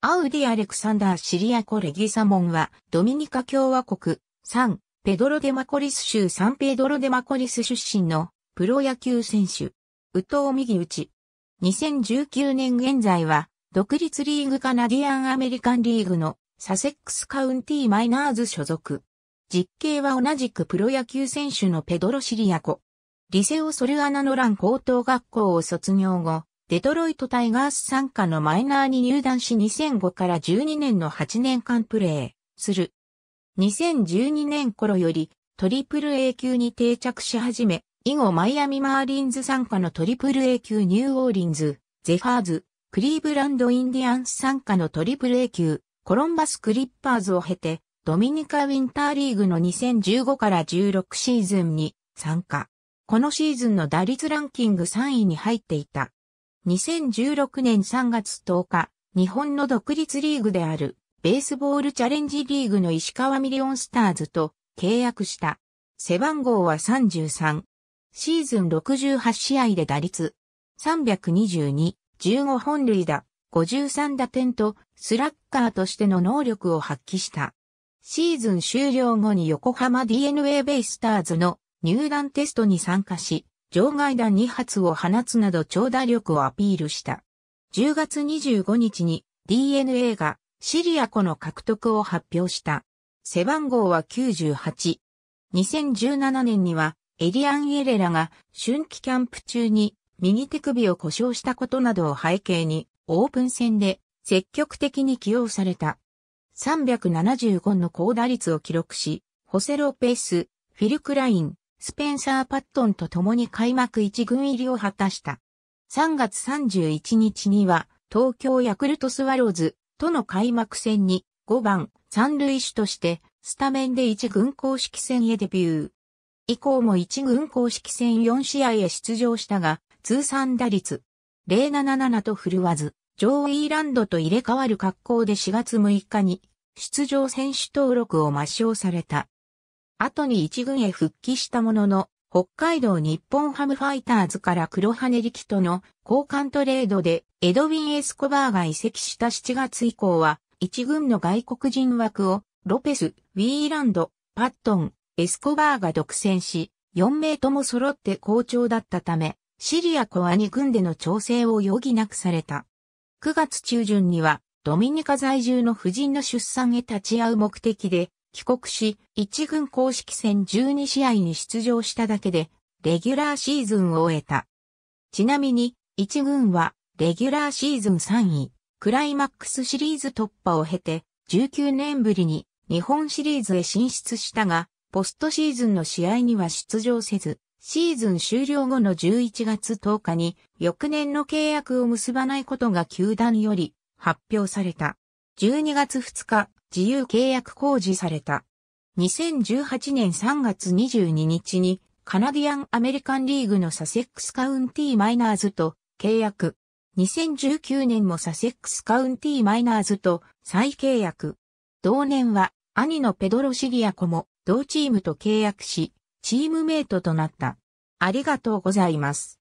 アウディ・アレクサンダー・シリアコ・レギサモンは、ドミニカ共和国、サン・ペドロ・デマコリス州サンペドロ・デマコリス出身の、プロ野球選手。宇藤右ち。2019年現在は、独立リーグカナディアン・アメリカンリーグの、サセックス・カウンティ・マイナーズ所属。実刑は同じくプロ野球選手のペドロ・シリアコ。リセオ・ソルアナのラン高等学校を卒業後、デトロイトタイガース参加のマイナーに入団し2005から12年の8年間プレーする。2012年頃よりトリプル A 級に定着し始め、以後マイアミマーリンズ参加のトリプル A 級ニューオーリンズ、ゼファーズ、クリーブランドインディアンス参加のトリプル A 級、コロンバスクリッパーズを経て、ドミニカウィンターリーグの2015から16シーズンに参加。このシーズンの打率ランキング3位に入っていた。2016年3月10日、日本の独立リーグである、ベースボールチャレンジリーグの石川ミリオンスターズと契約した。背番号は33。シーズン68試合で打率322、15本塁打、53打点とスラッガーとしての能力を発揮した。シーズン終了後に横浜 DNA ベイスターズの入団テストに参加し、場外弾2発を放つなど長打力をアピールした。10月25日に DNA がシリアコの獲得を発表した。背番号は98。2017年にはエリアン・エレラが春季キャンプ中に右手首を故障したことなどを背景にオープン戦で積極的に起用された。375の高打率を記録し、ホセ・ロペース、フィル・クライン、スペンサー・パットンと共に開幕一軍入りを果たした。3月31日には、東京ヤクルトスワローズとの開幕戦に5番三塁手としてスタメンで一軍公式戦へデビュー。以降も一軍公式戦4試合へ出場したが、通算打率077と振るわず、上位ランドと入れ替わる格好で4月6日に出場選手登録を抹消された。後に一軍へ復帰したものの、北海道日本ハムファイターズから黒羽力との交換トレードでエドウィン・エスコバーが移籍した7月以降は、一軍の外国人枠をロペス、ウィーランド、パットン、エスコバーが独占し、4名とも揃って好調だったため、シリアコア2軍での調整を余儀なくされた。9月中旬には、ドミニカ在住の夫人の出産へ立ち会う目的で、帰国し、一軍公式戦12試合に出場しただけで、レギュラーシーズンを終えた。ちなみに、一軍は、レギュラーシーズン3位、クライマックスシリーズ突破を経て、19年ぶりに日本シリーズへ進出したが、ポストシーズンの試合には出場せず、シーズン終了後の11月10日に翌年の契約を結ばないことが球団より発表された。12月2日、自由契約公示された。2018年3月22日にカナディアン・アメリカンリーグのサセックス・カウンティ・マイナーズと契約。2019年もサセックス・カウンティ・マイナーズと再契約。同年は兄のペドロ・シリアコも同チームと契約し、チームメイトとなった。ありがとうございます。